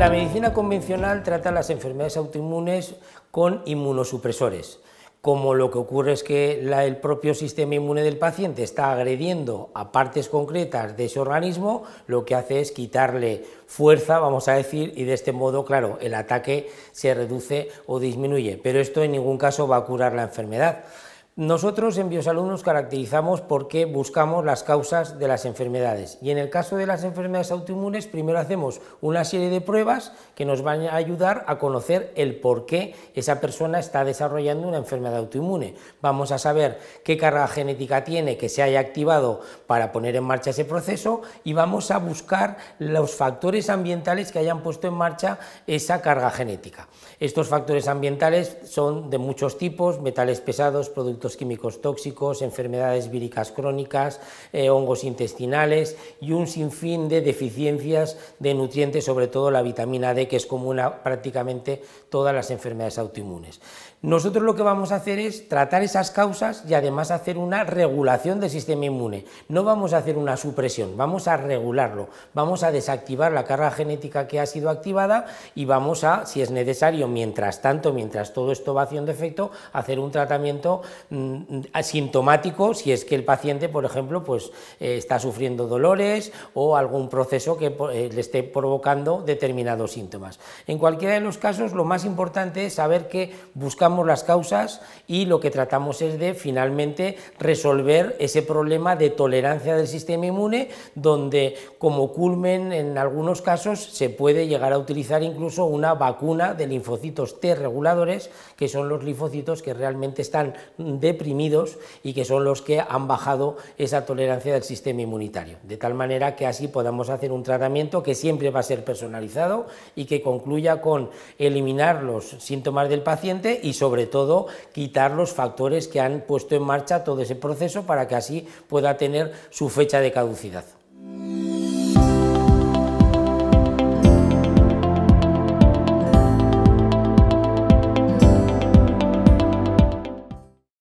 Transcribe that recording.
La medicina convencional trata las enfermedades autoinmunes con inmunosupresores. Como lo que ocurre es que el propio sistema inmune del paciente está agrediendo a partes concretas de ese organismo, lo que hace es quitarle fuerza, vamos a decir, y de este modo, claro, el ataque se reduce o disminuye. Pero esto en ningún caso va a curar la enfermedad. Nosotros en Biosalud nos caracterizamos porque buscamos las causas de las enfermedades y en el caso de las enfermedades autoinmunes primero hacemos una serie de pruebas que nos van a ayudar a conocer el por qué esa persona está desarrollando una enfermedad autoinmune. Vamos a saber qué carga genética tiene que se haya activado para poner en marcha ese proceso y vamos a buscar los factores ambientales que hayan puesto en marcha esa carga genética. Estos factores ambientales son de muchos tipos, metales pesados, productos químicos tóxicos, enfermedades víricas crónicas, eh, hongos intestinales y un sinfín de deficiencias de nutrientes, sobre todo la vitamina D, que es común a prácticamente todas las enfermedades autoinmunes. Nosotros lo que vamos a hacer es tratar esas causas y además hacer una regulación del sistema inmune. No vamos a hacer una supresión, vamos a regularlo, vamos a desactivar la carga genética que ha sido activada y vamos a, si es necesario, mientras tanto, mientras todo esto va haciendo efecto, hacer un tratamiento mm, Mm, asintomático si es que el paciente, por ejemplo, pues, eh, está sufriendo dolores o algún proceso que eh, le esté provocando determinados síntomas. En cualquiera de los casos, lo más importante es saber que buscamos las causas y lo que tratamos es de finalmente resolver ese problema de tolerancia del sistema inmune, donde como culmen en algunos casos se puede llegar a utilizar incluso una vacuna de linfocitos T reguladores, que son los linfocitos que realmente están deprimidos y que son los que han bajado esa tolerancia del sistema inmunitario. De tal manera que así podamos hacer un tratamiento que siempre va a ser personalizado y que concluya con eliminar los síntomas del paciente y sobre todo quitar los factores que han puesto en marcha todo ese proceso para que así pueda tener su fecha de caducidad.